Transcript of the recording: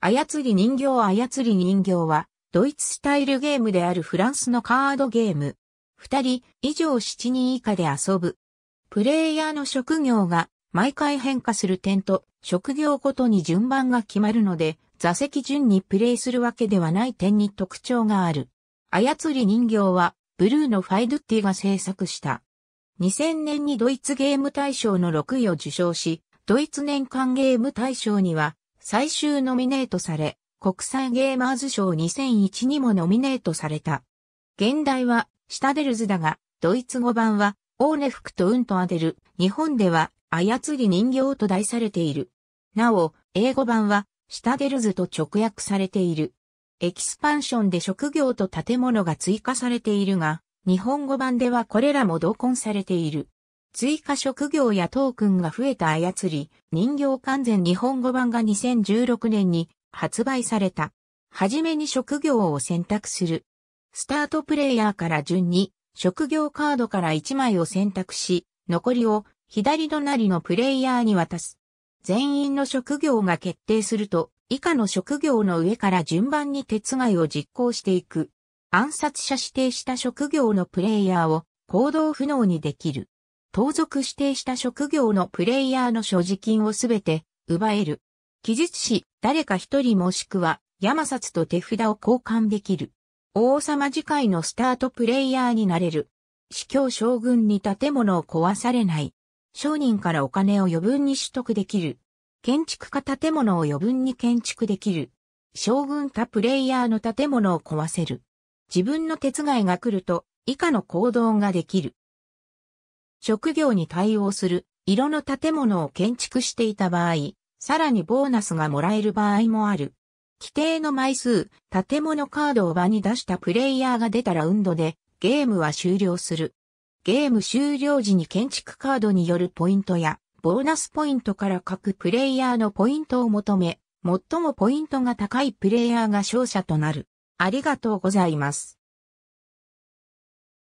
操り人形操り人形は、ドイツスタイルゲームであるフランスのカードゲーム。二人以上七人以下で遊ぶ。プレイヤーの職業が毎回変化する点と、職業ごとに順番が決まるので、座席順にプレイするわけではない点に特徴がある。操り人形は、ブルーのファイドッティが制作した。2000年にドイツゲーム大賞の6位を受賞し、ドイツ年間ゲーム大賞には、最終ノミネートされ、国際ゲーマーズ賞2001にもノミネートされた。現代は、シタデルズだが、ドイツ語版は、オーネフクとウントアデル、日本では、操り人形と題されている。なお、英語版は、シタデルズと直訳されている。エキスパンションで職業と建物が追加されているが、日本語版ではこれらも同梱されている。追加職業やトークンが増えた操り、人形完全日本語版が2016年に発売された。はじめに職業を選択する。スタートプレイヤーから順に、職業カードから1枚を選択し、残りを左隣のプレイヤーに渡す。全員の職業が決定すると、以下の職業の上から順番に手継いを実行していく。暗殺者指定した職業のプレイヤーを行動不能にできる。盗賊指定した職業のプレイヤーの所持金をすべて奪える。記述し、誰か一人もしくは、山札と手札を交換できる。王様次回のスタートプレイヤーになれる。司教将軍に建物を壊されない。商人からお金を余分に取得できる。建築家建物を余分に建築できる。将軍かプレイヤーの建物を壊せる。自分の手伝いが来ると、以下の行動ができる。職業に対応する色の建物を建築していた場合、さらにボーナスがもらえる場合もある。規定の枚数、建物カードを場に出したプレイヤーが出たラウンドで、ゲームは終了する。ゲーム終了時に建築カードによるポイントや、ボーナスポイントから各プレイヤーのポイントを求め、最もポイントが高いプレイヤーが勝者となる。ありがとうございます。